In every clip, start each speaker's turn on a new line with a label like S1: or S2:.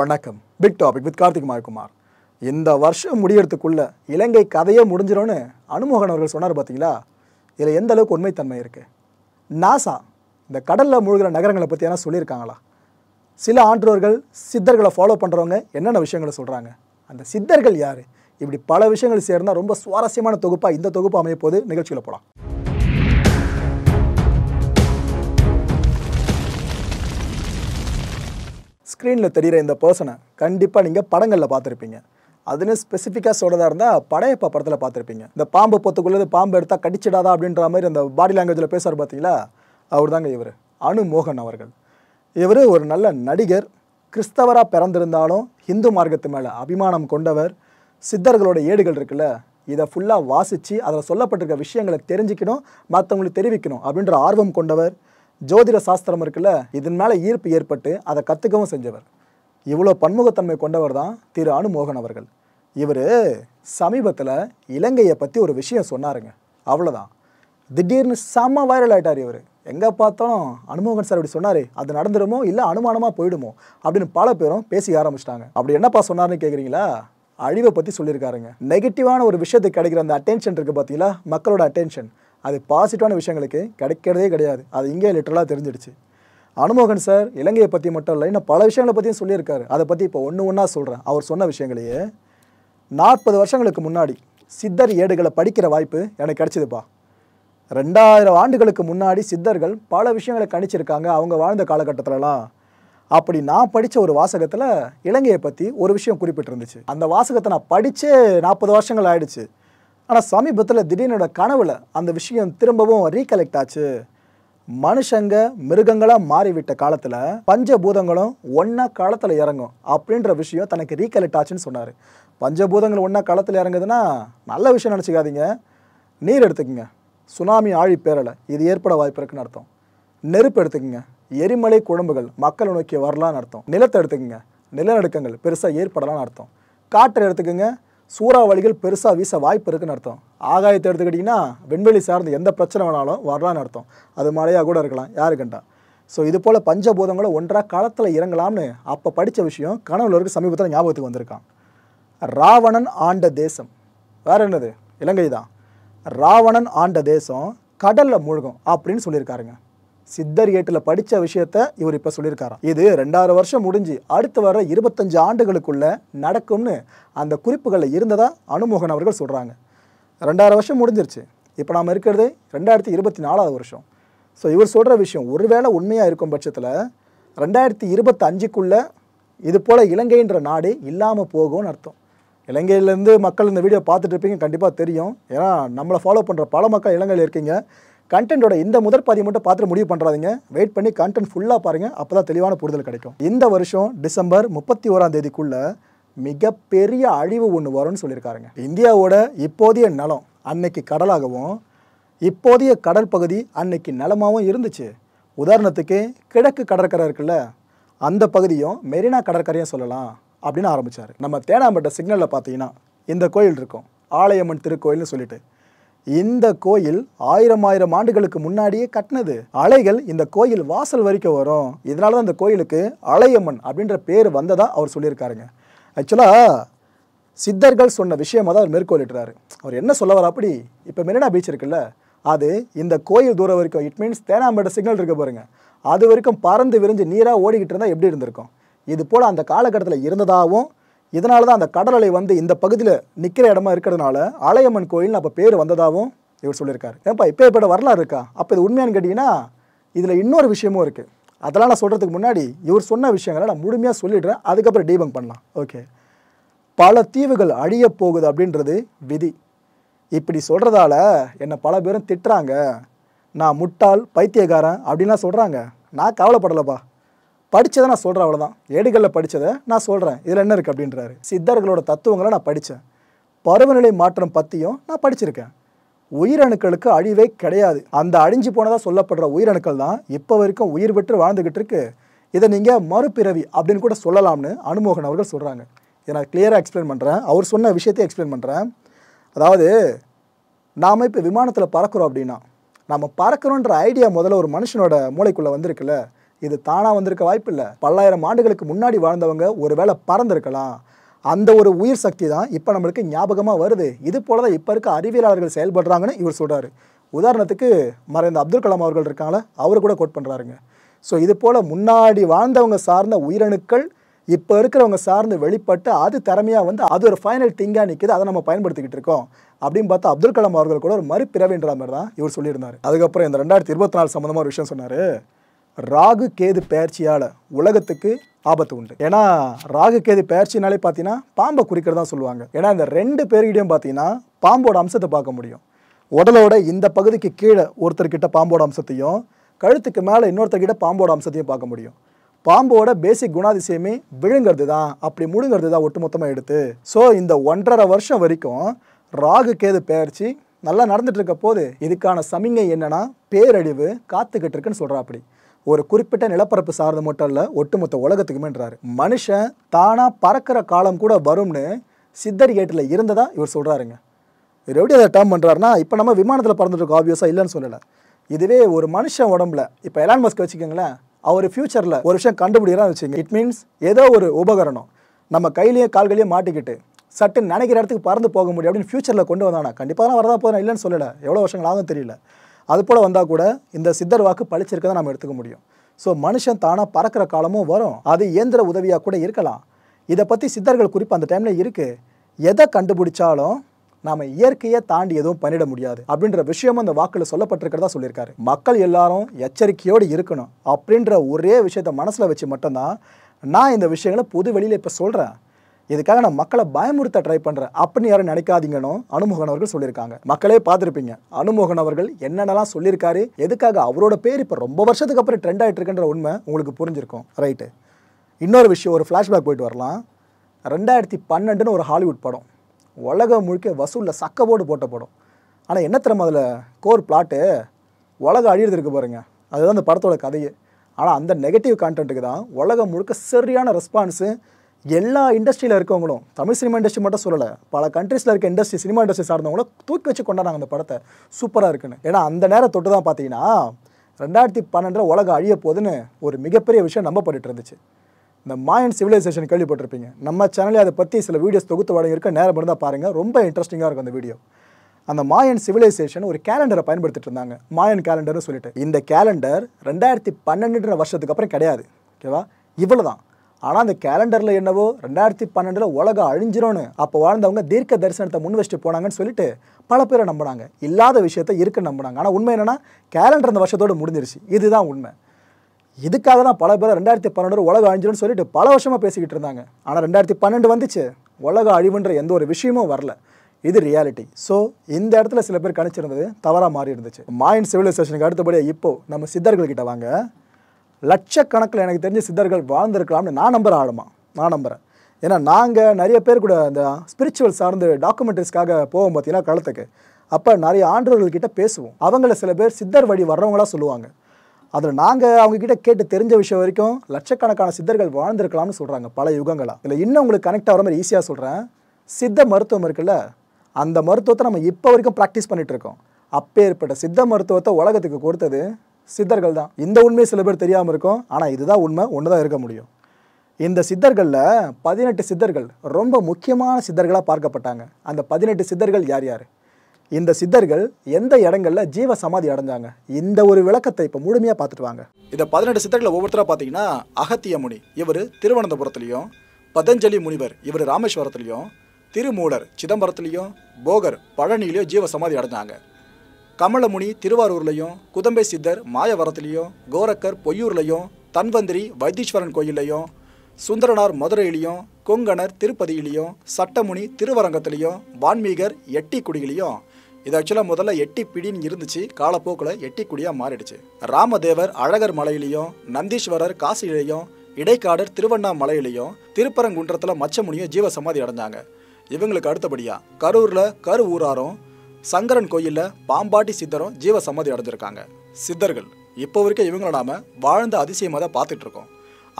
S1: வணக்கம் big topic with Karthik Kumar இந்த வருஷம் முடியறதுக்குள்ளே இலங்கை கதையே முடிஞ்சிடும்னு அனுமோகன் அவர்கள் சொன்னார் பார்த்தீங்களா இதில் எந்த அளவுக்கு உண்மைத்தன்மை இருக்குது நாசா இந்த கடலில் மூழ்கிற நகரங்களை பற்றி எதனா சொல்லியிருக்காங்களா சில ஆண்டோர்கள் சித்தர்களை ஃபாலோ பண்ணுறவங்க என்னென்ன விஷயங்களை சொல்கிறாங்க அந்த சித்தர்கள் யார் இப்படி பல விஷயங்கள் சேர்ந்தால் ரொம்ப சுவாரஸ்யமான தொகுப்பாக இந்த தொகுப்பு அமைய போது நிகழ்ச்சியில் போகலாம் ஸ்க்ரீனில் தெரிகிற இந்த பர்சனை கண்டிப்பாக நீங்கள் படங்களில் பார்த்துருப்பீங்க அதுன்னு ஸ்பெசிஃபிக்காக சொல்கிறதா இருந்தால் படையப்பா படத்தில் பார்த்துருப்பீங்க இந்த பாம்பு பொத்துக்குள்ளது பாம்பு எடுத்தால் கடிச்சிடாதா அப்படின்ற மாதிரி அந்த பாடி லாங்குவேஜில் பேசுகிற பார்த்தீங்களா அவர் தாங்க இவர் அனு மோகன் அவர்கள் இவர் ஒரு நல்ல நடிகர் கிறிஸ்தவராக பிறந்திருந்தாலும் ஹிந்து மார்க்கத்து மேலே அபிமானம் கொண்டவர் சித்தர்களோட ஏடுகள் இருக்குல்ல இதை ஃபுல்லாக வாசித்து அதில் சொல்லப்பட்டிருக்க விஷயங்களை தெரிஞ்சுக்கணும் மற்றவங்களுக்கு தெரிவிக்கணும் அப்படின்ற ஆர்வம் கொண்டவர் ஜோதிட சாஸ்திரம் இருக்குல்ல இதன் மேலே ஈர்ப்பு ஏற்பட்டு அதை கற்றுக்கவும் செஞ்சவர் இவ்வளோ பன்முகத்தன்மை கொண்டவர் தான் திரு அனுமோகன் அவர்கள் இவர் சமீபத்தில் இலங்கையை பற்றி ஒரு விஷயம் சொன்னாருங்க அவ்வளோதான் திடீர்னு செம வைரல் ஆகிட்டார் இவர் எங்கே பார்த்தாலும் அனுமோகன் சார் அப்படி சொன்னார் அது நடந்துருமோ இல்லை அனுமானமாக போயிடுமோ அப்படின்னு பல பேரும் பேசி ஆரம்பிச்சிட்டாங்க அப்படி என்னப்பா சொன்னார்னு கேட்குறீங்களா அழிவை பற்றி சொல்லியிருக்காருங்க நெகட்டிவான ஒரு விஷயத்துக்கு கிடைக்கிற அந்த அட்டென்ஷன் இருக்குது பார்த்தீங்களா மக்களோட அட்டென்ஷன் அது பாசிட்டிவான விஷயங்களுக்கு கிடைக்கிறதே கிடையாது அது இங்கே லிட்டரலாக தெரிஞ்சிடுச்சு அனுமோகன் சார் இலங்கையை பற்றி மட்டும் இல்லை இன்னும் பல விஷயங்களை பற்றியும் சொல்லியிருக்காரு அதை பற்றி இப்போ ஒன்று ஒன்றா சொல்கிறேன் அவர் சொன்ன விஷயங்களையே நாற்பது வருஷங்களுக்கு முன்னாடி சித்தர் ஏடுகளை படிக்கிற வாய்ப்பு எனக்கு கிடச்சிதுப்பா ரெண்டாயிரம் ஆண்டுகளுக்கு முன்னாடி சித்தர்கள் பல விஷயங்களை கணிச்சிருக்காங்க அவங்க வாழ்ந்த காலகட்டத்திலலாம் அப்படி நான் படித்த ஒரு வாசகத்தில் இலங்கையை பற்றி ஒரு விஷயம் குறிப்பிட்டிருந்துச்சு அந்த வாசகத்தை நான் படித்து நாற்பது வருஷங்கள் ஆயிடுச்சு ஆனால் சமீபத்தில் திடீர்னோட கனவில் அந்த விஷயம் திரும்பவும் ரீகலெக்ட் ஆச்சு மனுஷங்க மிருகங்களாக மாறிவிட்ட காலத்தில் பஞ்சபூதங்களும் ஒன்றா காலத்தில் இறங்கும் அப்படின்ற விஷயம் தனக்கு ரீகலெக்ட் ஆச்சுன்னு சொன்னார் பஞ்சபூதங்கள் ஒன்றா காலத்தில் இறங்குதுன்னா நல்ல விஷயம் நினச்சிக்காதீங்க நீர் எடுத்துக்கோங்க சுனாமி ஆழி பேரலை இது ஏற்பட வாய்ப்பு இருக்குன்னு அர்த்தம் நெருப்பு எடுத்துக்கோங்க எரிமலை குழம்புகள் மக்களை நோக்கி வரலான்னு அர்த்தம் நிலத்தை எடுத்துக்கோங்க நிலநடுக்கங்கள் பெருசாக ஏற்படலான்னு அர்த்தம் காற்றை எடுத்துக்கோங்க சூறாவளிகள் பெருசாக வீச வாய்ப்பு இருக்குன்னு அர்த்தம் ஆகாயத்தை எடுத்துக்கிட்டிங்கன்னா விண்வெளி சார்ந்த எந்த பிரச்சனை வேணாலும் வரலான்னு அர்த்தம் அது மழையாக கூட இருக்கலாம் யாருக்குண்டா ஸோ இது போல் பஞ்சபூதங்களை ஒன்றாக களத்தில் இறங்கலாம்னு அப்போ படித்த விஷயம் இருக்க சமீபத்தில் ஞாபகத்துக்கு வந்திருக்கான் ராவணன் ஆண்ட தேசம் வேறு என்னது இலங்கை தான் ராவணன் ஆண்ட தேசம் கடலில் மூழ்கும் அப்படின்னு சொல்லியிருக்காருங்க சித்தர் ஏட்டில் படித்த விஷயத்த இவர் இப்போ சொல்லியிருக்காராம் இது ரெண்டாயிரம் வருஷம் முடிஞ்சு அடுத்து வர இருபத்தஞ்சு ஆண்டுகளுக்குள்ள நடக்கும்னு அந்த குறிப்புகளில் இருந்ததாக அனுமோகன் அவர்கள் சொல்கிறாங்க ரெண்டாயிரம் வருஷம் முடிஞ்சிருச்சு இப்போ நாம் இருக்கிறது ரெண்டாயிரத்தி இருபத்தி நாலாவது வருஷம் ஸோ இவர் சொல்கிற விஷயம் ஒருவேளை உண்மையாக இருக்கும் பட்சத்தில் ரெண்டாயிரத்தி இருபத்தஞ்சுக்குள்ளே இது போல் இலங்கைன்ற நாடு இல்லாமல் போகும்னு அர்த்தம் இலங்கையிலேருந்து மக்கள் இந்த வீடியோ பார்த்துட்டு இருப்பீங்க கண்டிப்பாக தெரியும் ஏன்னா நம்மளை ஃபாலோ பண்ணுற பல மக்கள் இலங்கையில் இருக்கீங்க கண்டென்ட்டோட இந்த முதற் பதிவு மட்டும் பார்த்துட்டு முடிவு பண்ணுறாதிங்க வெயிட் பண்ணி கண்டென்ட் ஃபுல்லாக பாருங்கள் அப்போ தான் தெளிவான புரிதல் கிடைக்கும் இந்த வருஷம் டிசம்பர் முப்பத்தி ஓராம் தேதிக்குள்ளே மிகப்பெரிய அழிவு ஒன்று வரும்னு சொல்லியிருக்காருங்க இந்தியாவோட இப்போதைய நலம் அன்னைக்கு கடலாகவும் இப்போதைய கடல் பகுதி அன்னைக்கு நலமாகவும் இருந்துச்சு உதாரணத்துக்கு கிழக்கு கடற்கரை இருக்குல்ல அந்த பகுதியும் மெரினா கடற்கரையும் சொல்லலாம் அப்படின்னு ஆரம்பித்தார் நம்ம தேனாம்பட்ட சிக்னலில் பார்த்தீங்கன்னா இந்த கோயில் இருக்கும் ஆலயம்மன் திருக்கோயில்னு சொல்லிட்டு இந்த கோயில் ஆயிரம் ஆயிரம் ஆண்டுகளுக்கு முன்னாடியே கட்டினது அலைகள் இந்த கோயில் வாசல் வரைக்கும் வரும் இதனால தான் இந்த கோயிலுக்கு அலையம்மன் அப்படின்ற பேர் வந்ததாக அவர் சொல்லியிருக்காருங்க ஆக்சுவலாக சித்தர்கள் சொன்ன விஷயமாக தான் அவர் மேற்கோளிட்டுறாரு அவர் என்ன சொல்ல வர அப்படி இப்போ மெரினா பீச் இருக்குல்ல அது இந்த கோயில் தூரம் வரைக்கும் இட் மீன்ஸ் தேனாம்பேட்டை சிக்னல் இருக்க பாருங்க அது வரைக்கும் பறந்து விரிஞ்சு நீராக ஓடிக்கிட்டு இருந்தால் எப்படி இருந்திருக்கும் இது போல் அந்த காலகட்டத்தில் இருந்ததாகவும் இதனால தான் அந்த கடல் அலை வந்து இந்த பகுதியில் நிற்கிற இடமா இருக்கிறதுனால ஆலயம்மன் கோயில்னு அப்போ பேர் வந்ததாகவும் இவர் சொல்லியிருக்காரு ஏன்ப்பா இப்போ இப்போ வரலாறு இருக்கா அப்போ இது உண்மையானு கேட்டிங்கன்னா இதில் இன்னொரு விஷயமும் இருக்குது அதெல்லாம் நான் சொல்கிறதுக்கு முன்னாடி இவர் சொன்ன விஷயங்களை நான் முழுமையாக சொல்லிடுறேன் அதுக்கப்புறம் டீபங் பண்ணலாம் ஓகே பல தீவுகள் அழிய போகுது அப்படின்றது விதி இப்படி சொல்கிறதால என்னை பல பேரும் திட்டுறாங்க நான் முட்டாள் பைத்தியக்காரன் அப்படின்லாம் சொல்கிறாங்க நான் கவலைப்படலைப்பா படித்ததை நான் சொல்கிறேன் அவ்வளோதான் ஏடுகளில் படித்ததை நான் சொல்கிறேன் இதில் என்ன இருக்குது அப்படின்றாரு சித்தர்களோட தத்துவங்களை நான் படித்தேன் பருவநிலை மாற்றம் பற்றியும் நான் படிச்சிருக்கேன் உயிரணுக்களுக்கு அழிவே கிடையாது அந்த அழிஞ்சு போனதாக சொல்லப்படுற உயிரணுக்கள் தான் இப்போ வரைக்கும் உயிர் பெற்று வாழ்ந்துக்கிட்டு இருக்கு இதை நீங்கள் மறுபிறவி அப்படின்னு கூட சொல்லலாம்னு அனுமோகன் அவர்கள் சொல்கிறாங்க இதை நான் கிளியராக எக்ஸ்பிளைன் பண்ணுறேன் அவர் சொன்ன விஷயத்தையும் எக்ஸ்பிளைன் பண்ணுறேன் அதாவது நாம் இப்போ விமானத்தில் பறக்கிறோம் அப்படின்னா நம்ம பறக்கிறோன்ற ஐடியா முதல்ல ஒரு மனுஷனோட மூளைக்குள்ளே வந்திருக்குல்ல இது தானாக வந்திருக்க வாய்ப்பு இல்லை பல்லாயிரம் ஆண்டுகளுக்கு முன்னாடி வாழ்ந்தவங்க ஒருவேளை பறந்துருக்கலாம் அந்த ஒரு உயிர் சக்தி தான் இப்போ நம்மளுக்கு ஞாபகமாக வருது இது போல தான் இப்போ இருக்க அறிவியலாளர்கள் செயல்படுறாங்கன்னு இவர் சொல்கிறார் உதாரணத்துக்கு மறைந்த அப்துல் கலாம் அவர்கள் இருக்காங்களே அவர் கூட கோட் பண்ணுறாருங்க ஸோ இது போல் முன்னாடி வாழ்ந்தவங்க சார்ந்த உயிரணுக்கள் இப்போ இருக்கிறவங்க சார்ந்து வெளிப்பட்டு அது திறமையாக வந்து அது ஒரு ஃபைனல் திங்காக நிற்கிது அதை நம்ம பயன்படுத்திக்கிட்டு இருக்கோம் அப்படின்னு பார்த்தா அப்துல் கலாம் அவர்கள் கூட ஒரு மறுபிறவின்ற மாதிரி தான் இவர் சொல்லியிருந்தார் அதுக்கப்புறம் இந்த ரெண்டாயிரத்தி இருபத்தி நாலு சம்மந்தமாக ஒரு விஷயம் சொன்னார் ராகு கேது பயிற்சியால் உலகத்துக்கு ஆபத்து உண்டு ஏன்னா ராகு கேது பயிற்சினாலே பார்த்தீங்கன்னா பாம்பை குறிக்கிறதா சொல்லுவாங்க ஏன்னா இந்த ரெண்டு பேர்கிட்டையும் பார்த்தீங்கன்னா பாம்போட அம்சத்தை பார்க்க முடியும் உடலோட இந்த பகுதிக்கு கீழே ஒருத்தர்கிட்ட பாம்போட அம்சத்தையும் கழுத்துக்கு மேலே இன்னொருத்தர்கிட்ட பாம்போட அம்சத்தையும் பார்க்க முடியும் பாம்போட பேசிக் குணாதிசயமே விழுங்கிறது தான் அப்படி முழுங்கிறது தான் ஒட்டுமொத்தமாக எடுத்து ஸோ இந்த ஒன்றரை வருஷம் வரைக்கும் ராகு கேது பெயர்ச்சி நல்லா நடந்துட்டு இருக்க போது இதுக்கான சமிங்கை என்னன்னா பேரழிவு காத்துக்கிட்டு இருக்குன்னு சொல்கிறா அப்படி ஒரு குறிப்பிட்ட நிலப்பரப்பு சார்ந்த மட்டும் இல்லை ஒட்டுமொத்த உலகத்துக்குமேன்றாரு மனுஷன் தானாக பறக்கிற காலம் கூட வரும்னு சித்தர் கேட்டில் இருந்ததாக இவர் சொல்கிறாருங்க இவர் எப்படி அதை டேர்ம் பண்ணுறாருனா இப்போ நம்ம விமானத்தில் பறந்துட்டுருக்கோம் ஆப்வியஸாக இல்லைன்னு சொல்லலை இதுவே ஒரு மனுஷன் உடம்புல இப்போ எலான் மஸ்க் வச்சுக்கோங்களேன் அவர் ஃப்யூச்சரில் ஒரு விஷயம் கண்டுபிடிக்கிறான்னு வச்சுங்க இட் மீன்ஸ் ஏதோ ஒரு உபகரணம் நம்ம கையிலேயே கால்களையும் மாட்டிக்கிட்டு சட்டு நினைக்கிற இடத்துக்கு பறந்து போக முடியும் அப்படின்னு ஃபியூச்சரில் கொண்டு வந்தானா கண்டிப்பாக வரதான் போதும் இல்லைன்னு சொல்லலை எவ்வளோ வருஷங்களாகவும் தெரியல அது போல் வந்தால் கூட இந்த சித்தர் வாக்கு பழிச்சிருக்கதை நம்ம எடுத்துக்க முடியும் ஸோ மனுஷன் தானாக பறக்கிற காலமும் வரும் அது இயந்திர உதவியாக கூட இருக்கலாம் இதை பற்றி சித்தர்கள் குறிப்பு அந்த டைமில் இருக்குது எதை கண்டுபிடிச்சாலும் நாம் இயற்கையை தாண்டி எதுவும் பண்ணிட முடியாது அப்படின்ற விஷயமும் அந்த வாக்கில் சொல்லப்பட்டிருக்கிறதா சொல்லியிருக்காரு மக்கள் எல்லாரும் எச்சரிக்கையோடு இருக்கணும் அப்படின்ற ஒரே விஷயத்த மனசில் வச்சு மட்டும்தான் நான் இந்த விஷயங்களை பொது வெளியில் இப்போ சொல்கிறேன் இதுக்காக நான் மக்களை பயமுறுத்த ட்ரை பண்ணுறேன் அப்படின்னு யாரும் நினைக்காதீங்கன்னு அனுமோகன் அவர்கள் சொல்லியிருக்காங்க மக்களே பார்த்துருப்பீங்க அனுமோகன் அவர்கள் என்னென்னலாம் சொல்லியிருக்காரு எதுக்காக அவரோட பேர் இப்போ ரொம்ப வருஷத்துக்கு அப்புறம் ட்ரெண்ட் ஆகிட்டு இருக்குன்ற உண்மை உங்களுக்கு புரிஞ்சிருக்கும் ரைட்டு இன்னொரு விஷயம் ஒரு ஃப்ளாஷ்பேக் போயிட்டு வரலாம் ரெண்டாயிரத்தி பன்னெண்டுன்னு ஒரு ஹாலிவுட் படம் உலகம் முழுக்க வசூலில் சக்க போடு போட்ட படம் ஆனால் என்ன தரம் அதில் கோர் பிளாட்டு உலகம் அழியிறது பாருங்கள் அதுதான் அந்த படத்தோட கதையே ஆனால் அந்த நெகட்டிவ் கான்டென்ட்டுக்கு தான் உலகம் முழுக்க சரியான ரெஸ்பான்ஸு எல்லா இண்டஸ்ட்ரியில் இருக்கவங்களும் தமிழ் சினிமா இண்டஸ்ட்ரி மட்டும் சொல்லலை பல கண்ட்ரீஸில் இருக்க இண்டஸ்ட்ரி சினிமா இண்டஸ்ட்ரி சார்ந்தவங்களும் தூக்கி வச்சு கொண்டாடாங்க அந்த படத்தை சூப்பராக இருக்குன்னு ஏன்னா அந்த நேரம் தொட்டு தான் பார்த்தீங்கன்னா ரெண்டாயிரத்தி பன்னெண்டில் உலகம் அழிய போதுன்னு ஒரு மிகப்பெரிய விஷயம் நம்பப்பட்டு இருந்துச்சு இந்த மாயன் சிவிலைசேஷன் கேள்விப்பட்டிருப்பீங்க நம்ம சேனலே அதை பற்றி சில வீடியோஸ் தொகுத்து வழங்க இருக்க நேரம் இருந்தால் பாருங்கள் ரொம்ப இன்ட்ரெஸ்டிங்காக இருக்கும் அந்த வீடியோ அந்த மாயன் சிவிலைசேஷன் ஒரு கேலண்டரை பயன்படுத்திட்டு இருந்தாங்க மாயன் கேலண்டர்னு சொல்லிட்டு இந்த கேலண்டர் ரெண்டாயிரத்தி பன்னெண்டுன்ற வருஷத்துக்கு அப்புறம் கிடையாது ஓகேவா இவ்வளோ தான் ஆனால் அந்த கேலண்டரில் என்னவோ ரெண்டாயிரத்தி பன்னெண்டில் உலகம் அழிஞ்சிரும்னு அப்போ வாழ்ந்தவங்க தீர்க்க தரிசனத்தை முன் வச்சுட்டு போனாங்கன்னு சொல்லிட்டு பல பேரை நம்பினாங்க இல்லாத விஷயத்த இருக்குன்னு நம்பினாங்க ஆனால் உண்மை என்னென்னா கேலண்டர் அந்த வருஷத்தோடு முடிஞ்சிருச்சு இதுதான் உண்மை இதுக்காக தான் பல பேர் ரெண்டாயிரத்தி பன்னெண்டு உலகம் அழிஞ்சிரும்னு சொல்லிட்டு பல வருஷமாக பேசிக்கிட்டு இருந்தாங்க ஆனால் ரெண்டாயிரத்தி பன்னெண்டு வந்துச்சு உலக அழிவுன்ற எந்த ஒரு விஷயமும் வரல இது ரியாலிட்டி ஸோ இந்த இடத்துல சில பேர் கணிச்சிருந்தது தவறாக மாறி இருந்துச்சு மாயின் சிவிலைசேஷனுக்கு அடுத்தபடியாக இப்போது நம்ம சித்தர்கள்கிட்ட வாங்க லட்சக்கணக்கில் எனக்கு தெரிஞ்ச சித்தர்கள் வாழ்ந்திருக்கலாம்னு நான் நம்புகிறேன் ஆழமா நான் நம்புகிறேன் ஏன்னா நாங்கள் நிறைய பேர் கூட அந்த ஸ்பிரிச்சுவல் சார்ந்து டாக்குமெண்ட்ரிஸ்க்காக போவோம் பார்த்தீங்கன்னா களத்துக்கு அப்போ நிறைய ஆண்டவர்கள்கிட்ட பேசுவோம் அவங்கள சில பேர் சித்தர் வழி வர்றவங்களாக சொல்லுவாங்க அதில் நாங்கள் அவங்கக்கிட்ட கேட்டு தெரிஞ்ச விஷயம் வரைக்கும் லட்சக்கணக்கான சித்தர்கள் வாழ்ந்திருக்கலாம்னு சொல்கிறாங்க பல யுகங்களாக இல்லை இன்னும் உங்களுக்கு கனெக்ட் ஆகிற மாதிரி ஈஸியாக சொல்கிறேன் சித்த மருத்துவம் இருக்குல்ல அந்த மருத்துவத்தை நம்ம இப்போ வரைக்கும் ப்ராக்டிஸ் பண்ணிகிட்ருக்கோம் அப்பேற்பட்ட சித்த மருத்துவத்தை உலகத்துக்கு கொடுத்தது சித்தர்கள் தான் இந்த உண்மை சில பேர் தெரியாமல் இருக்கும் ஆனால் இதுதான் உண்மை ஒன்று தான் இருக்க முடியும் இந்த சித்தர்களில் பதினெட்டு சித்தர்கள் ரொம்ப முக்கியமான சித்தர்களாக பார்க்கப்பட்டாங்க அந்த பதினெட்டு சித்தர்கள் யார் யார் இந்த சித்தர்கள் எந்த இடங்களில் ஜீவ சமாதி அடைஞ்சாங்க இந்த ஒரு விளக்கத்தை இப்போ முழுமையாக பார்த்துட்டு வாங்க இந்த பதினெட்டு சித்தர்களை ஒவ்வொருத்தராக பார்த்தீங்கன்னா அகத்திய முனி இவர் திருவனந்தபுரத்துலேயும் பதஞ்சலி முனிவர் இவர் ராமேஸ்வரத்துலேயும் திருமூலர் சிதம்பரத்துலேயும் போகர் பழனியிலையும் ஜீவ சமாதி அடைஞ்சாங்க கமலமுனி திருவாரூர்லையும் குதம்பை சித்தர் மாயவரத்துலேயும் கோரக்கர் பொய்யூர்லையும் தன்வந்திரி வைத்தீஸ்வரன் கோயிலையும் சுந்தரனார் மதுரையிலையும் கொங்கணர் திருப்பதியிலையும் சட்டமுனி திருவரங்கத்திலையும் வான்மீகர் எட்டிக்குடியிலையும் இது ஆக்சுவலாக முதல்ல பிடின்னு இருந்துச்சு காலப்போக்கில் எட்டிக்குடியாக மாறிடுச்சு ராமதேவர் அழகர் மலையிலையும் நந்தீஸ்வரர் காசிலையும் இடைக்காடர் திருவண்ணாமலையிலையும் திருப்பரங்குன்றத்தில் மச்சமுனியும் ஜீவசமாதி அடைஞ்சாங்க இவங்களுக்கு அடுத்தபடியாக கரூரில் கரு ஊராரும் சங்கரன் கோயிலில் பாம்பாட்டி சித்தரும் ஜீவ சம்மதி அடைஞ்சிருக்காங்க சித்தர்கள் இப்போ வரைக்கும் இவங்கள நாம வாழ்ந்த அதிசயமாக தான் பார்த்துட்டு இருக்கோம்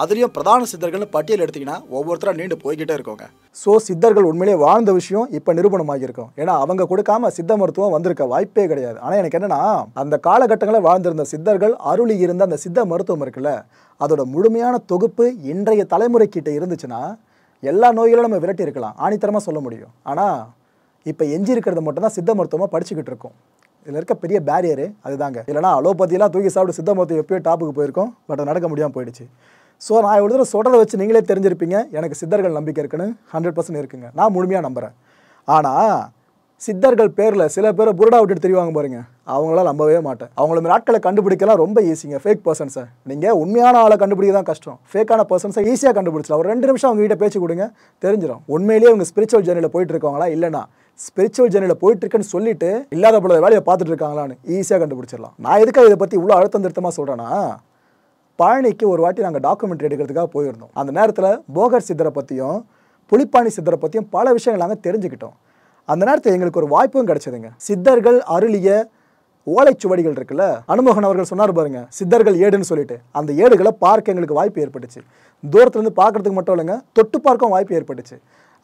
S1: அதுலேயும் பிரதான சித்தர்கள்னு பட்டியல் எடுத்திங்கன்னா ஒவ்வொருத்தரும் நீண்டு போய்கிட்டே இருக்கோங்க ஸோ சித்தர்கள் உண்மையிலேயே வாழ்ந்த விஷயம் இப்போ நிரூபணமாகியிருக்கும் ஏன்னா அவங்க கொடுக்காம சித்த மருத்துவம் வந்திருக்க வாய்ப்பே கிடையாது ஆனால் எனக்கு என்னென்னா அந்த காலகட்டங்களில் வாழ்ந்திருந்த சித்தர்கள் அருளி இருந்த அந்த சித்த மருத்துவம் இருக்குல்ல அதோட முழுமையான தொகுப்பு இன்றைய தலைமுறைக்கிட்ட இருந்துச்சுன்னா எல்லா நோய்களும் நம்ம விரட்டி இருக்கலாம் ஆணித்தரமாக சொல்ல முடியும் ஆனால் இப்போ எஞ்சி இருக்கிறது மட்டும் தான் சித்த மருத்துவமாக படிச்சுக்கிட்டு இருக்கோம் இதில் இருக்க பெரிய பேரியரு அதுதாங்க இல்லைனா அலோபதியெலாம் தூக்கி சாப்பிட்டு சித்த மருத்துவம் எப்பயோ டாப்புக்கு போயிருக்கோம் பட் நடக்க முடியாமல் போயிடுச்சு ஸோ நான் இவ்வளோ தூரம் சொல்கிறத வச்சு நீங்களே தெரிஞ்சிருப்பீங்க எனக்கு சித்தர்கள் நம்பிக்கை இருக்குன்னு ஹண்ட்ரட் பர்சன்ட் இருக்குங்க நான் முழுமையாக நம்புகிறேன் ஆனால் சித்தர்கள் பேரில் சில பேரை புருடா விட்டுட்டு தெரியவாங்க பாருங்க அவங்களாம் நம்பவே மாட்டேன் அவங்கள மாதிரி ஆட்களை கண்டுபிடிக்கலாம் ரொம்ப ஈஸிங்க ஃபேக் பர்சன்ஸை நீங்கள் உண்மையான ஆளை கண்டுபிடிக்க தான் கஷ்டம் ஃபேக்கான பர்சன்ஸை ஈஸியாக கண்டுபிடிச்சலாம் ஒரு ரெண்டு நிமிஷம் அவங்க வீட்டை பேச்சு கொடுங்க தெரிஞ்சிடும் உண்மையிலேயே அவங்க ஸ்பிரிச்சுவல் ஜேர்னியில் போயிட்டு இருக்காங்களா இல்லைனா ஸ்பிரிச்சுவல் ஜேர்னியில் போயிட்டு இருக்குன்னு சொல்லிட்டு இல்லாத போல வேலையை பார்த்துட்டு இருக்காங்களான்னு ஈஸியாக கண்டுபிடிச்சிடலாம் நான் எதுக்காக இதை பற்றி இவ்வளோ அழுத்தம் திருத்தமாக சொல்கிறேன்னா பழனிக்கு ஒரு வாட்டி நாங்கள் டாக்குமெண்ட்ரி எடுக்கிறதுக்காக போயிருந்தோம் அந்த நேரத்தில் போகர் சித்தரை பற்றியும் புலிப்பாணி சித்தரை பற்றியும் பல விஷயங்கள் நாங்கள் தெரிஞ்சுக்கிட்டோம் அந்த நேரத்தில் எங்களுக்கு ஒரு வாய்ப்பும் கிடைச்சதுங்க சித்தர்கள் அருளிய ஓலைச்சுவடிகள் இருக்குல்ல அனுமோகன் அவர்கள் சொன்னார் பாருங்க சித்தர்கள் ஏடுன்னு சொல்லிட்டு அந்த ஏடுகளை பார்க்க எங்களுக்கு வாய்ப்பு ஏற்பட்டுச்சு தூரத்துலேருந்து பார்க்கறதுக்கு மட்டும் இல்லைங்க தொட்டு பார்க்கவும் வாய்ப்பு ஏற்பட்டுச்சு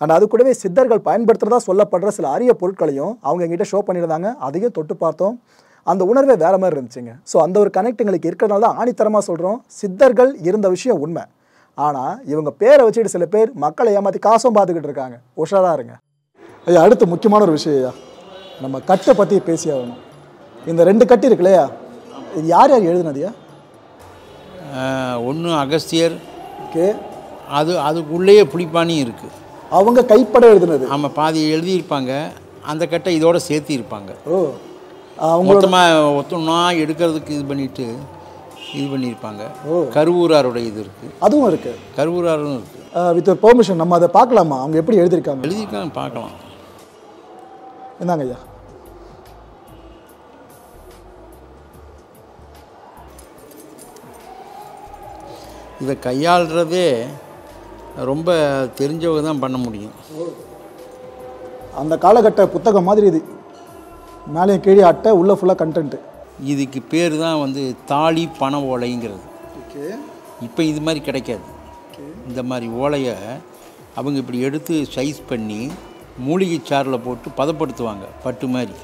S1: அண்ட் அது கூடவே சித்தர்கள் பயன்படுத்துகிறதா சொல்லப்படுற சில அரிய பொருட்களையும் அவங்க எங்கிட்ட ஷோ பண்ணியிருந்தாங்க அதையும் தொட்டு பார்த்தோம் அந்த உணர்வே வேறு மாதிரி இருந்துச்சுங்க ஸோ அந்த ஒரு கனெக்ட் எங்களுக்கு இருக்கிறனால தான் ஆணித்தரமாக சொல்கிறோம் சித்தர்கள் இருந்த விஷயம் உண்மை ஆனால் இவங்க பேரை வச்சுட்டு சில பேர் மக்களை ஏமாற்றி காசும் பார்த்துக்கிட்டு இருக்காங்க உஷாராக இருங்க ஐயா அடுத்து முக்கியமான ஒரு விஷயம் ஐயா நம்ம கட்டை பற்றி பேசி ஆகணும் இந்த ரெண்டு கட்டு இருக்கு இல்லையா இது யார் யார் எழுதுனதையா
S2: ஒன்று அகஸ்தியர் ஓகே அது அதுக்குள்ளேயே புளிப்பானி இருக்குது அவங்க கைப்பட எழுதுனது ஆமாம் பாதி எழுதியிருப்பாங்க அந்த கட்டை இதோட சேர்த்திருப்பாங்க
S1: ஓ மொத்தமாக
S2: ஒத்தொன்னா எடுக்கிறதுக்கு இது பண்ணிவிட்டு இது பண்ணியிருப்பாங்க கருவூராரோட இது இருக்குது அதுவும் இருக்குது கருவூராரும் இருக்குது
S1: வித் பர்மிஷன் நம்ம அதை பார்க்கலாமா அவங்க எப்படி எழுதியிருக்காங்க எழுதியிருக்காங்க பார்க்கலாம் என்னங்க ஐயா
S2: இதை கையாளுறதே ரொம்ப தெரிஞ்சவங்க தான் பண்ண முடியும்
S1: அந்த காலகட்ட புத்தகம் மாதிரி இது மேலே கீழே அட்டை உள்ளே ஃபுல்லாக கண்டென்ட்டு
S2: இதுக்கு பேர் தான் வந்து தாலி பண ஓலைங்கிறது இப்போ இது மாதிரி கிடைக்காது இந்த மாதிரி ஓலையை அவங்க இப்படி எடுத்து சைஸ் பண்ணி மூலிகை சாரில் போட்டு பதப்படுத்துவாங்க பட்டு மாதிரி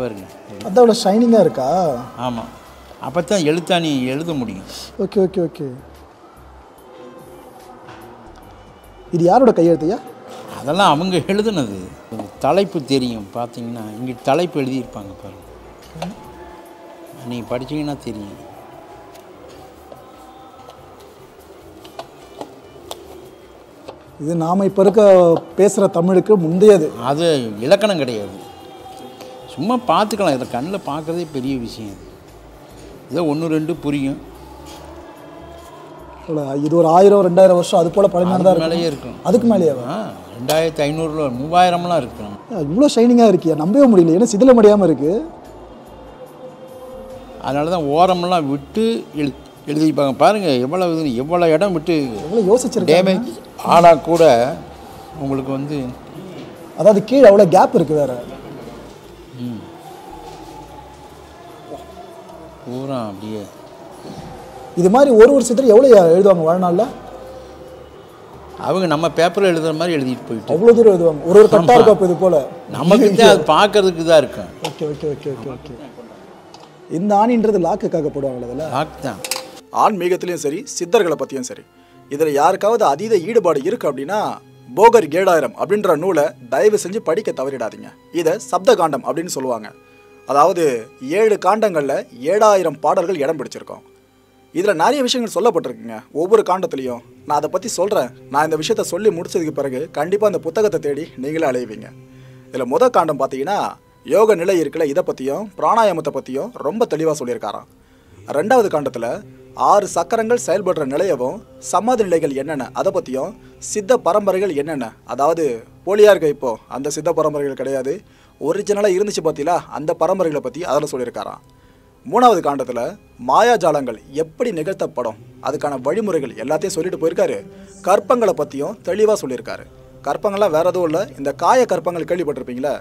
S2: பாருங்க
S1: அதோட ஷைனிங்காக இருக்கா
S2: ஆமாம் அப்போ தான் எழுத்தாணி எழுத முடியும்
S1: ஓகே ஓகே ஓகே இது யாரோட கையெழுத்தையா
S2: அதெல்லாம் அவங்க எழுதுனது தலைப்பு தெரியும் பார்த்தீங்கன்னா இங்கே தலைப்பு எழுதியிருப்பாங்க
S1: பாருங்கள்
S2: நீங்கள் படிச்சீங்கன்னா தெரியும்
S1: இது நாம் இப்போ இருக்க பேசுகிற தமிழுக்கு முந்தையது
S2: அது இலக்கணம் கிடையாது சும்மா பார்த்துக்கலாம் இதை கண்ணில் பார்க்குறதே பெரிய விஷயம் இதை ஒன்று ரெண்டு புரியும்
S1: இது ஒரு ஆயிரம் ரெண்டாயிரம் வருஷம் அது போல் பழமையாக தான் மேலேயே இருக்கும்
S2: அதுக்கு மேலேயேவா ரெண்டாயிரத்தி ஐநூறுல மூவாயிரம்லாம் இருக்கும்
S1: இவ்வளோ ஷைனிங்காக இருக்கியா நம்பவே முடியல ஏன்னா சிதில முடியாமல் இருக்குது
S2: அதனால தான் ஓரமெல்லாம் விட்டு இழு எழுதிப்பாங்க பாருங்கள் எவ்வளோ எவ்வளோ இடம் விட்டு எவ்வளோ யோசிச்சு டேமேஜ் ஆனால் கூட உங்களுக்கு வந்து
S1: அதாவது கீழே அவ்வளோ கேப் இருக்குது வேறு
S2: பூரா அப்படியே
S1: இது மாதிரி ஒரு ஒரு எவ்வளோ எழுதுவாங்க வாழ்நாளில்
S2: அவங்க நம்ம பேப்பரில் எழுதுகிற மாதிரி எழுதிட்டு போயிட்டு அவ்வளோ
S1: தூரம் எழுதுவாங்க ஒரு ஒரு கட்டாக இருக்கும் அப்போ இது போல் நமக்கு அது
S2: பார்க்கறதுக்கு தான் இருக்கும்
S1: okay okay okay okay okay இந்த ஆணின்றது லாக்குக்காக போடுவாங்களா லாக் தான் ஆன்மீகத்திலையும் சரி சித்தர்களை பற்றியும் சரி இதில் யாருக்காவது அதீத ஈடுபாடு இருக்குது அப்படின்னா போகர் ஏழாயிரம் அப்படின்ற நூலை தயவு செஞ்சு படிக்க தவறிடாதீங்க இதை சப்த காண்டம் அப்படின்னு சொல்லுவாங்க அதாவது ஏழு காண்டங்களில் ஏழாயிரம் பாடல்கள் இடம் பிடிச்சிருக்கோம் இதில் நிறைய விஷயங்கள் சொல்லப்பட்டிருக்குங்க ஒவ்வொரு காண்டத்துலேயும் நான் அதை பற்றி சொல்கிறேன் நான் இந்த விஷயத்த சொல்லி முடிச்சதுக்கு பிறகு கண்டிப்பாக அந்த புத்தகத்தை தேடி நீங்களே அலைவீங்க இதில் முத காண்டம் பார்த்தீங்கன்னா யோக நிலை இருக்கல இதை பற்றியும் பிராணாயாமத்தை பற்றியும் ரொம்ப தெளிவாக சொல்லியிருக்காரான் ரெண்டாவது காண்டத்தில் ஆறு சக்கரங்கள் செயல்படுற நிலையவும் சமாதி நிலைகள் என்னென்ன அதை பற்றியும் சித்த பரம்பரைகள் என்னென்ன அதாவது போலியாக இருக்க இப்போது அந்த சித்த பரம்பரைகள் கிடையாது ஒரிஜினலாக இருந்துச்சு பார்த்தீங்களா அந்த பரம்பரைகளை பற்றி அதில் சொல்லியிருக்காராம் மூணாவது காண்டத்தில் மாயாஜாலங்கள் எப்படி நிகழ்த்தப்படும் அதுக்கான வழிமுறைகள் எல்லாத்தையும் சொல்லிட்டு போயிருக்காரு கற்பங்களை பற்றியும் தெளிவாக சொல்லியிருக்காரு கற்பங்கள்லாம் வேறு எதுவும் இல்லை இந்த காய கற்பங்கள் கேள்விப்பட்டிருப்பீங்களா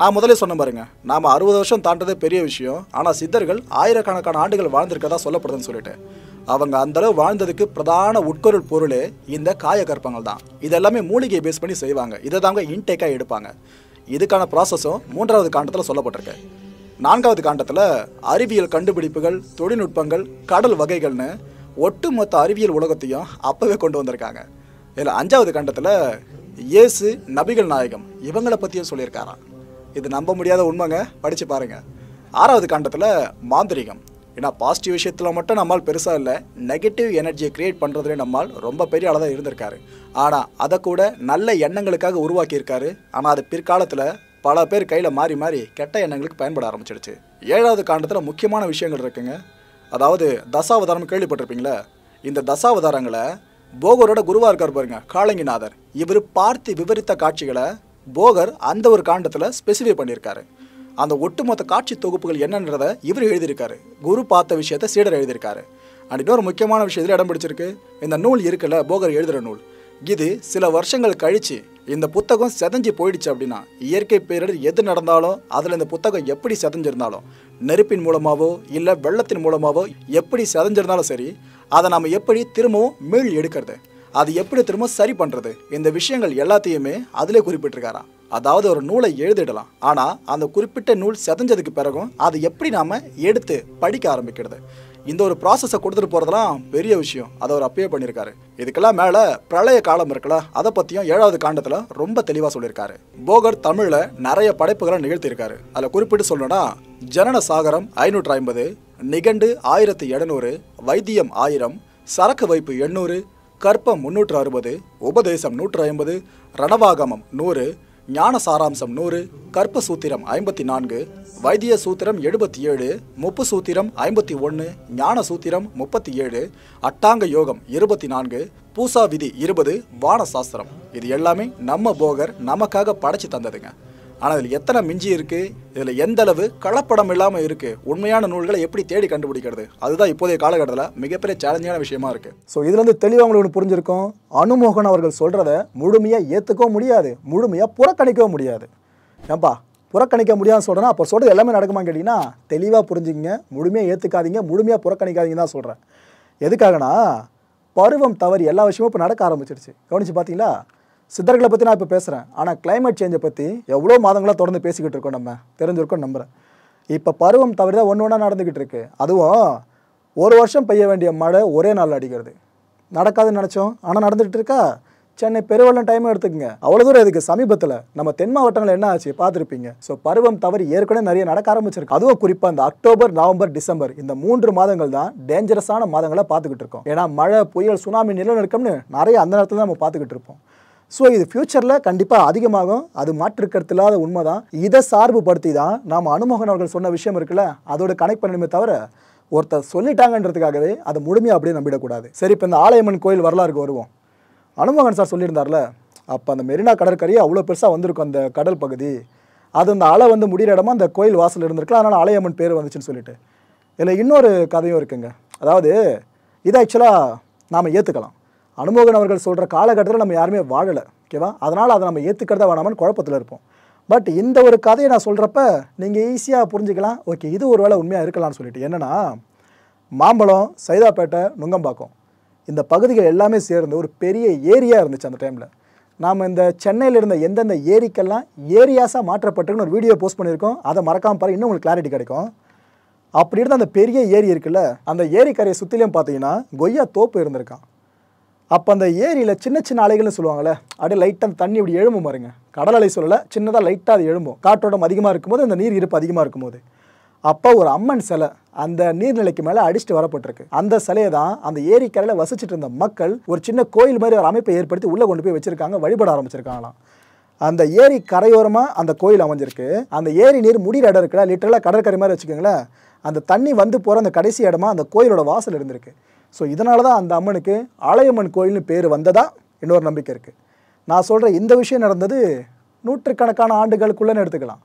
S1: நான் முதலே சொன்ன பாருங்க நாம் அறுபது வருஷம் தாண்டதே பெரிய விஷயம் ஆனால் சித்தர்கள் ஆயிரக்கணக்கான ஆண்டுகள் வாழ்ந்திருக்கதா சொல்லப்படுதுன்னு சொல்லிட்டு அவங்க அந்த அளவு வாழ்ந்ததுக்கு பிரதான உட்கொருள் பொருளே இந்த காய கற்பங்கள் தான் இது எல்லாமே மூலிகையை பேஸ் பண்ணி செய்வாங்க இதை தாங்க இன்டேக்காக எடுப்பாங்க இதுக்கான ப்ராசஸும் மூன்றாவது காண்டத்தில் சொல்லப்பட்டிருக்கு நான்காவது காண்டத்தில் அறிவியல் கண்டுபிடிப்புகள் தொழில்நுட்பங்கள் கடல் வகைகள்னு ஒட்டுமொத்த அறிவியல் உலகத்தையும் அப்போவே கொண்டு வந்திருக்காங்க இதில் அஞ்சாவது காண்டத்தில் இயேசு நபிகள் நாயகம் இவங்களை பற்றியும் சொல்லியிருக்காராம் இது நம்ப முடியாத உண்மைங்க படித்து பாருங்கள் ஆறாவது காண்டத்தில் மாந்திரிகம் ஏன்னா பாசிட்டிவ் விஷயத்தில் மட்டும் நம்மால் பெருசாக இல்லை நெகட்டிவ் எனர்ஜியை க்ரியேட் பண்ணுறதுல நம்மால் ரொம்ப பெரிய அளவாக இருந்திருக்காரு ஆனால் அதை கூட நல்ல எண்ணங்களுக்காக உருவாக்கியிருக்காரு ஆனால் அது பிற்காலத்தில் பல பேர் கையில் மாறி மாறி கெட்ட எண்ணங்களுக்கு பயன்பட ஆரம்பிச்சிடுச்சு ஏழாவது காண்டத்தில் முக்கியமான விஷயங்கள் இருக்குங்க அதாவது தசாவதாரம் கேள்விப்பட்டிருப்பீங்களா இந்த தசாவதாரங்களை போகரோட குருவாக இருக்கார் பாருங்க காளங்கிநாதர் இவர் பார்த்து விவரித்த காட்சிகளை போகர் அந்த ஒரு காண்டத்தில் ஸ்பெசிஃபை பண்ணியிருக்காரு அந்த ஒட்டுமொத்த காட்சி தொகுப்புகள் என்னன்றதை இவர் எழுதியிருக்காரு குரு பார்த்த விஷயத்த சீடர் எழுதியிருக்காரு அண்ட் இன்னொரு முக்கியமான விஷயத்தில் இடம் பிடிச்சிருக்கு இந்த நூல் இருக்குல்ல போகர் எழுதுகிற நூல் இது சில வருஷங்கள் கழித்து இந்த புத்தகம் செதஞ்சு போயிடுச்சு அப்படின்னா இயற்கை பேரிடர் எது நடந்தாலும் அதில் இந்த புத்தகம் எப்படி செதஞ்சிருந்தாலும் நெருப்பின் மூலமாகவோ இல்லை வெள்ளத்தின் மூலமாகவோ எப்படி செதஞ்சிருந்தாலும் சரி அதை நாம் எப்படி திரும்பவும் மீள் எடுக்கிறது அது எப்படி திரும்ப சரி பண்ணுறது இந்த விஷயங்கள் எல்லாத்தையுமே அதிலே குறிப்பிட்டிருக்காராம் அதாவது ஒரு நூலை எழுதிடலாம் ஆனால் அந்த குறிப்பிட்ட நூல் செதஞ்சதுக்கு பிறகும் அதை எப்படி நாம் எடுத்து படிக்க ஆரம்பிக்கிறது இந்த ஒரு ப்ராசஸை கொடுத்துட்டு போகிறதெல்லாம் பெரிய விஷயம் அதை அவர் அப்பயே பண்ணியிருக்காரு இதுக்கெல்லாம் மேலே பிரளய காலம் இருக்குல்ல அதை பற்றியும் ஏழாவது காண்டத்தில் ரொம்ப தெளிவாக சொல்லியிருக்காரு போகர் தமிழில் நிறைய படைப்புகளை நிகழ்த்தியிருக்காரு அதில் குறிப்பிட்டு சொல்லணும்னா ஜனன சாகரம் ஐநூற்று ஐம்பது நிகண்டு ஆயிரத்தி எழுநூறு வைத்தியம் ஆயிரம் சரக்கு வைப்பு எண்ணூறு கற்பம் முன்னூற்று அறுபது உபதேசம் நூற்று ஐம்பது ரணவாகமம் நூறு ஞான சாராம்சம் நூறு கற்ப சூத்திரம் ஐம்பத்தி நான்கு வைத்திய சூத்திரம் எழுபத்தி ஏழு முப்பு சூத்திரம் ஐம்பத்தி ஒன்று ஞான சூத்திரம் முப்பத்தி ஏழு அட்டாங்க யோகம் இருபத்தி நான்கு பூசா விதி இருபது வான சாஸ்திரம் இது எல்லாமே நம்ம போகர் நமக்காக படைச்சு தந்ததுங்க ஆனால் இதில் எத்தனை மிஞ்சி இருக்குது இதில் எந்த அளவு கலப்படம் இல்லாமல் இருக்குது உண்மையான நூல்களை எப்படி தேடி கண்டுபிடிக்கிறது அதுதான் இப்போதைய காலகட்டத்தில் மிகப்பெரிய சேலஞ்சான விஷயமா இருக்குது ஸோ இதுலேருந்து தெளிவாக உங்களுக்கு புரிஞ்சிருக்கும் அனுமோகன் அவர்கள் சொல்கிறத முழுமையாக ஏற்றுக்கவும் முடியாது முழுமையாக புறக்கணிக்கவும் முடியாது ஏன்பா புறக்கணிக்க முடியாதுன்னு சொல்கிறேன்னா அப்போ சொல்கிறது எல்லாமே நடக்குமான்னு கேட்டிங்கன்னா தெளிவாக புரிஞ்சுங்க முழுமையாக ஏற்றுக்காதீங்க முழுமையாக புறக்கணிக்காதீங்க தான் சொல்கிறேன் எதுக்காகனா பருவம் தவறி எல்லா விஷயமும் இப்போ நடக்க ஆரம்பிச்சிருச்சு கவனித்து பார்த்தீங்களா சித்தர்களை பற்றி நான் இப்போ பேசுகிறேன் ஆனால் கிளைமேட் சேஞ்சை பற்றி எவ்வளோ மாதங்களாக தொடர்ந்து பேசிக்கிட்டு இருக்கோம் நம்ம தெரிஞ்சிருக்கோம் நம்புகிறேன் இப்போ பருவம் தவிர தான் ஒன்று ஒன்றா நடந்துக்கிட்டு இருக்கு அதுவும் ஒரு வருஷம் பெய்ய வேண்டிய மழை ஒரே நாளில் அடிக்கிறது நடக்காதுன்னு நினச்சோம் ஆனால் நடந்துகிட்டு இருக்கா சென்னை பெருவெள்ளம் டைம் எடுத்துக்கங்க அவ்வளோ தூரம் இதுக்கு சமீபத்தில் நம்ம தென் மாவட்டங்கள் என்ன ஆச்சு பார்த்துருப்பீங்க ஸோ பருவம் தவறி ஏற்கனவே நிறைய நடக்க ஆரம்பிச்சிருக்கு அதுவும் குறிப்பாக இந்த அக்டோபர் நவம்பர் டிசம்பர் இந்த மூன்று மாதங்கள் தான் டேஞ்சரஸான மாதங்களை பார்த்துக்கிட்டு இருக்கோம் ஏன்னா மழை புயல் சுனாமி நிலநடுக்கம்னு நிறைய அந்த நேரத்தில் தான் நம்ம பார்த்துக்கிட்டு இருப்போம் ஸோ இது ஃப்யூச்சரில் கண்டிப்பாக அதிகமாகும் அது மாற்றிருக்கிறது இல்லாத உண்மை தான் இதை சார்புபடுத்தி தான் நாம் அனுமோகன் அவர்கள் சொன்ன விஷயம் இருக்குல்ல அதோட கனெக்ட் பண்ணணுமே தவிர ஒருத்தர் சொல்லிட்டாங்கன்றதுக்காகவே அதை முழுமையாக அப்படியே நம்பிடக்கூடாது சரி இப்போ இந்த ஆலயம்மன் கோயில் வரலாறுக்கு வருவோம் அனுமோகன் சார் சொல்லியிருந்தார்ல அப்போ அந்த மெரினா கடற்கரையே அவ்வளோ பெருசாக வந்திருக்கும் அந்த கடல் பகுதி அது அந்த அலை வந்து முடிகிற இடமா அந்த கோயில் வாசல் இருந்திருக்கலாம் அதனால் ஆலயம்மன் பேர் வந்துச்சுன்னு சொல்லிட்டு இதில் இன்னொரு கதையும் இருக்குங்க அதாவது இது ஆக்சுவலாக நாம் ஏற்றுக்கலாம் அனுமோகன் அவர்கள் சொல்கிற காலகட்டத்தில் நம்ம யாருமே வாழலை ஓகேவா அதனால் அதை நம்ம ஏற்றுக்கிறதா வேணாமல் குழப்பத்தில் இருப்போம் பட் இந்த ஒரு கதையை நான் சொல்கிறப்ப நீங்கள் ஈஸியாக புரிஞ்சுக்கலாம் ஓகே இது ஒரு வேளை உண்மையாக இருக்கலாம்னு சொல்லிட்டு என்னென்னா மாம்பழம் சைதாப்பேட்டை நுங்கம்பாக்கம் இந்த பகுதிகள் எல்லாமே சேர்ந்து ஒரு பெரிய ஏரியா இருந்துச்சு அந்த டைமில் நாம் இந்த சென்னையில் இருந்த எந்தெந்த ஏரிக்கெல்லாம் ஏரியாஸாக மாற்றப்பட்டிருக்குன்னு ஒரு வீடியோ போஸ்ட் பண்ணியிருக்கோம் அதை மறக்காமல் பாருங்கள் இன்னும் உங்களுக்கு கிளாரிட்டி கிடைக்கும் அப்படி இருந்த அந்த பெரிய ஏரி இருக்குல்ல அந்த ஏரிக்கரையை சுற்றிலையும் பார்த்தீங்கன்னா கொய்யா தோப்பு இருந்திருக்கான் அப்போ அந்த ஏரியில் சின்ன சின்ன அலைகள்னு சொல்லுவாங்கள்ல அப்படியே லைட்டாக அந்த தண்ணி இப்படி எழும்பும் பாருங்க கடல் அலை சொல்லலை சின்னதாக லைட்டாக அது எழும்பும் காற்றோட்டம் அதிகமாக இருக்கும்போது அந்த நீர் இருப்பு அதிகமாக இருக்கும்போது அப்போ ஒரு அம்மன் சிலை அந்த நீர்நிலைக்கு மேலே அடிச்சுட்டு வரப்பட்டிருக்கு அந்த சிலையை தான் அந்த ஏரிக்கரையில் வசிச்சுட்டு இருந்த மக்கள் ஒரு சின்ன கோயில் மாதிரி ஒரு அமைப்பை ஏற்படுத்தி உள்ளே கொண்டு போய் வச்சுருக்காங்க வழிபட ஆரம்பிச்சிருக்காங்களாம் அந்த ஏரி கரையோரமாக அந்த கோயில் அமைஞ்சிருக்கு அந்த ஏரி நீர் முடிகிற இடம் இருக்குல்ல லிட்டரலாக கடற்கரை மாதிரி வச்சுக்கோங்களேன் அந்த தண்ணி வந்து போகிற அந்த கடைசி இடமா அந்த கோயிலோட வாசல் இருந்திருக்கு ஸோ இதனால தான் அந்த அம்மனுக்கு ஆலயம்மன் கோயில்னு பேர் வந்ததா இன்னொரு நம்பிக்கை இருக்குது நான் சொல்கிற இந்த விஷயம் நடந்தது நூற்றுக்கணக்கான ஆண்டுகளுக்குள்ளேன்னு எடுத்துக்கலாம்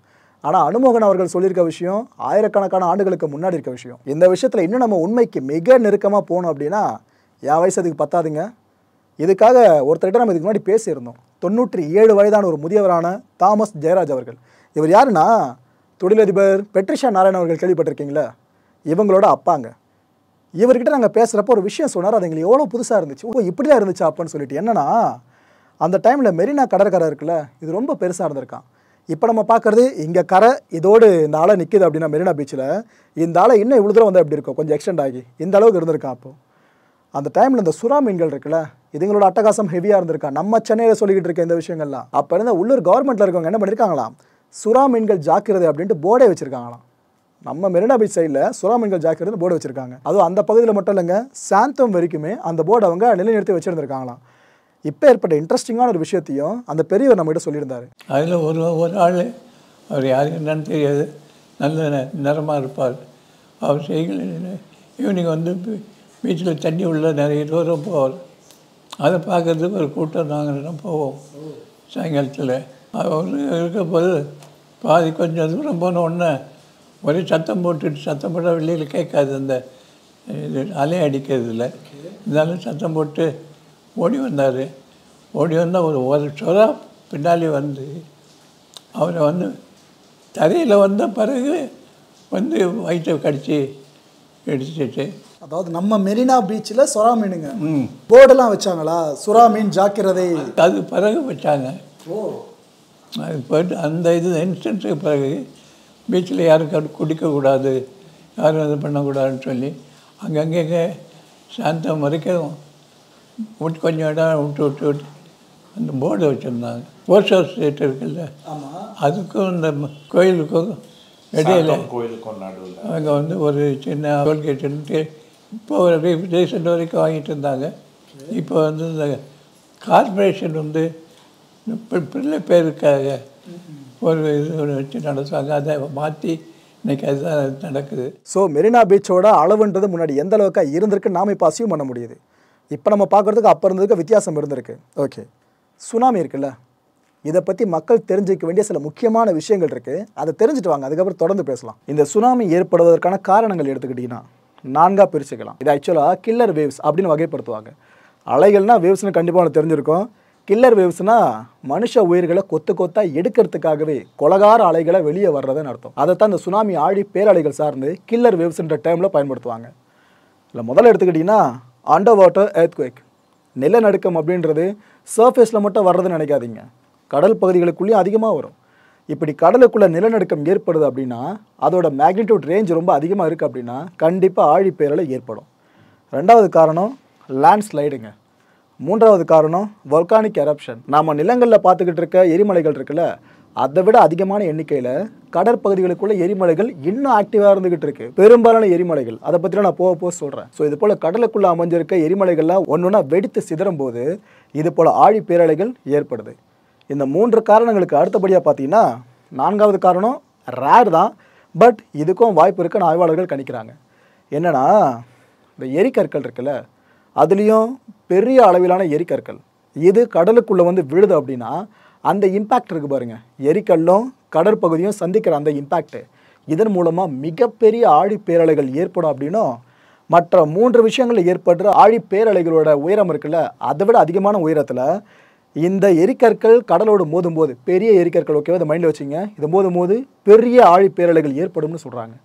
S1: ஆனால் அனுமோகன் அவர்கள் சொல்லியிருக்க விஷயம் ஆயிரக்கணக்கான ஆண்டுகளுக்கு முன்னாடி இருக்க விஷயம் இந்த விஷயத்தில் இன்னும் நம்ம உண்மைக்கு மிக நெருக்கமாக போனோம் அப்படின்னா என் வயசு அதுக்கு பத்தாதுங்க இதுக்காக ஒருத்தர்கிட்ட நம்ம இதுக்கு முன்னாடி பேசியிருந்தோம் தொண்ணூற்றி ஏழு வயதான ஒரு முதியவரான தாமஸ் ஜெயராஜ் அவர்கள் இவர் யாருன்னா தொழிலதிபர் பெட்ரிஷா நாராயண் அவர்கள் கேள்விப்பட்டிருக்கீங்களா இவங்களோட அப்பாங்க இவர்கிட்ட நாங்கள் பேசுகிறப்ப ஒரு விஷயம் சொன்னார் அது எங்களுக்கு எவ்வளோ புதுசாக இருந்துச்சு ஓ இப்படி தான் இருந்துச்சு அப்புன்னு சொல்லிட்டு என்னென்னா அந்த டைமில் மெரினா கடற்கரை இருக்குல்ல இது ரொம்ப பெருசாக இருந்திருக்கான் இப்போ நம்ம பார்க்குறது இங்கே கரை இதோடு இந்த ஆளை நிற்கிது அப்படின்னா மெரினா பீச்சில் இந்த ஆளை இன்னும் இவ்வளோ தூரம் வந்து அப்படி இருக்கும் கொஞ்சம் எக்ஸ்டெண்ட் ஆகி இந்த அளவுக்கு இருந்திருக்கான் அப்போது அந்த டைமில் இந்த சுறா மீன்கள் இருக்குல்ல இதுங்களோட அட்டகாசம் ஹெவியாக இருந்திருக்கா நம்ம சென்னையில் சொல்லிக்கிட்டு இருக்கேன் இந்த விஷயங்கள்லாம் அப்போ இருந்தால் உள்ளூர் கவர்மெண்ட்டில் இருக்கவங்க என்ன பண்ணியிருக்காங்களாம் சுறா மீன்கள் ஜாக்கிரதை அப்படின்ட்டு போர்டே வச்சுருக்காங்களாம் நம்ம மெரினா பீச் சைடில் சுறாமன்கள் ஜாக்கிரதை போர்டு வச்சுருக்காங்க அதுவும் அந்த பகுதியில் மட்டும் இல்லைங்க சாந்தம் வரைக்குமே அந்த போர்டு அவங்க நிலைநிறுத்தி வச்சுருந்துருக்காங்களாம் இப்போ ஏற்பட்ட இன்ட்ரெஸ்டிங்கான ஒரு விஷயத்தையும் அந்த பெரியவர் நம்மகிட்ட சொல்லியிருந்தார்
S3: அதில் ஒரு ஒரு ஆள் அவர் யாருக்கு என்னன்னு தெரியாது நல்ல நிறமாக இருப்பார் அவர் செய்கிற ஈவினிங் வந்து பீச்சில் தண்ணி உள்ள நிறைய தூரம் போவார் அதை பார்க்குறதுக்கு ஒரு கூட்டம் நாங்கள் போவோம் சாயங்காலத்தில் அவர் இருக்கும்போது பாதி கொஞ்சம் தூரம் போன உடனே ஒரே சத்தம் போட்டுட்டு சத்தம் போட்டால் வெளியில் கேட்காது அந்த இது அலை அடிக்கிறதுல இருந்தாலும் சத்தம் போட்டு ஓடி வந்தார் ஓடி வந்தால் ஒரு ஒரு சொரா பின்னாடி வந்து அவரை வந்து தரையில் வந்த பிறகு
S1: வந்து வயிற்றை கடிச்சு இடிச்சிட்டு அதாவது நம்ம மெரினா பீச்சில் சுறா மீனுங்க போர்டெல்லாம் வச்சாங்களா சுறா மீன் ஜாக்கிரதை அது பிறகு வச்சாங்க ஓ
S3: அது போய்ட்டு அந்த இது இன்ஸ்டன்ஸுக்கு பிறகு பீச்சில் யாரும் குடிக்கக்கூடாது யாரும் இது பண்ணக்கூடாதுன்னு சொல்லி அங்கங்கே சாயந்தரம் வரைக்கும் விட்டு கொஞ்சம் இடம் விட்டு விட்டு விட்டு அந்த போர்டு வச்சுருந்தாங்க போஸ்ட் ஹவுஸ் தேட்டர் இருக்குல்ல அதுக்கும் இந்த கோயிலுக்கும் இடையில அங்கே வந்து ஒரு சின்ன டோல்கேட் இருந்துட்டு இப்போ ரீசெண்ட் வரைக்கும் வாங்கிட்டு இருந்தாங்க இப்போ வந்து இந்த கார்பரேஷன் வந்து பிள்ளை பேருக்காக ஒரு இது வச்சு நடத்துவாங்க அதை மாற்றி இன்றைக்கி அதுதான் நடக்குது
S1: ஸோ மெரினா பீச்சோட அளவுன்றது முன்னாடி எந்த அளவுக்கு இருந்திருக்கு நாம் இப்போ அசியும் பண்ண முடியுது இப்போ நம்ம பார்க்குறதுக்கு அப்போ இருந்ததுக்கு வித்தியாசம் இருந்திருக்கு ஓகே சுனாமி இருக்குல்ல இதை பற்றி மக்கள் தெரிஞ்சிக்க வேண்டிய சில முக்கியமான விஷயங்கள் இருக்குது அதை தெரிஞ்சுட்டு வாங்க அதுக்கப்புறம் தொடர்ந்து பேசலாம் இந்த சுனாமி ஏற்படுவதற்கான காரணங்கள் எடுத்துக்கிட்டிங்கன்னா நான்காக பிரிச்சுக்கலாம் இது ஆக்சுவலாக கில்லர் வேவ்ஸ் அப்படின்னு வகைப்படுத்துவாங்க அலைகள்னால் வேவ்ஸ்னு கண்டிப்பாக தெரிஞ்சிருக்கும் கில்லர் வேவ்ஸ்னால் மனுஷ உயிர்களை கொத்து கொத்தாக எடுக்கிறதுக்காகவே கொலகார அலைகளை வெளியே வர்றதுன்னு அர்த்தம் அதைத்தான் இந்த சுனாமி ஆழி பேரலைகள் சார்ந்து கில்லர் வேவ்ஸ்ன்ற டேர்மில் பயன்படுத்துவாங்க இல்லை முதல்ல எடுத்துக்கிட்டிங்கன்னா அண்டர் வாட்டர் குவேக் நிலநடுக்கம் அப்படின்றது சர்ஃபேஸில் மட்டும் வர்றதுன்னு நினைக்காதீங்க கடல் பகுதிகளுக்குள்ளேயும் அதிகமாக வரும் இப்படி கடலுக்குள்ளே நிலநடுக்கம் ஏற்படுது அப்படின்னா அதோட மேக்னிடியூட் ரேஞ்ச் ரொம்ப அதிகமாக இருக்குது அப்படின்னா கண்டிப்பாக ஆழி பேரலை ஏற்படும் ரெண்டாவது காரணம் லேண்ட்ஸ்லைடுங்க மூன்றாவது காரணம் வொல்கானிக் எரப்ஷன் நாம் நிலங்களில் பார்த்துக்கிட்டு இருக்க எரிமலைகள் இருக்குல்ல அதை விட அதிகமான எண்ணிக்கையில் கடற்பகுதிகளுக்குள்ள எரிமலைகள் இன்னும் ஆக்டிவாக இருந்துகிட்டு இருக்கு பெரும்பாலான எரிமலைகள் அதை பற்றி நான் போக போக சொல்கிறேன் ஸோ இது போல் கடலுக்குள்ளே அமைஞ்சிருக்க எரிமலைகள்லாம் ஒன்று ஒன்றா வெடித்து சிதறும் போது இது போல் ஆழி பேரலைகள் ஏற்படுது இந்த மூன்று காரணங்களுக்கு அடுத்தபடியாக பார்த்தீங்கன்னா நான்காவது காரணம் ரேர் தான் பட் இதுக்கும் வாய்ப்பு இருக்குன்னு ஆய்வாளர்கள் கணிக்கிறாங்க என்னென்னா இந்த எரிக்கற்கள் இருக்குல்ல அதுலேயும் பெரிய அளவிலான எரிக்கற்கள் இது கடலுக்குள்ளே வந்து விழுது அப்படின்னா அந்த இம்பேக்ட் இருக்குது பாருங்கள் எரிக்கல்லும் கடற்பகுதியும் சந்திக்கிற அந்த இம்பேக்ட்டு இதன் மூலமாக மிகப்பெரிய ஆழி பேரலைகள் ஏற்படும் அப்படின்னும் மற்ற மூன்று விஷயங்களில் ஏற்படுற ஆழி பேரலைகளோட உயரம் இருக்குல்ல அதை விட அதிகமான உயரத்தில் இந்த எரிக்கற்கள் கடலோடு மோதும் போது பெரிய எரிக்கற்கள் ஓகேவா இதை மைண்டில் வச்சுங்க இது மோதும் போது பெரிய ஆழி பேரலைகள் ஏற்படும்னு சொல்கிறாங்க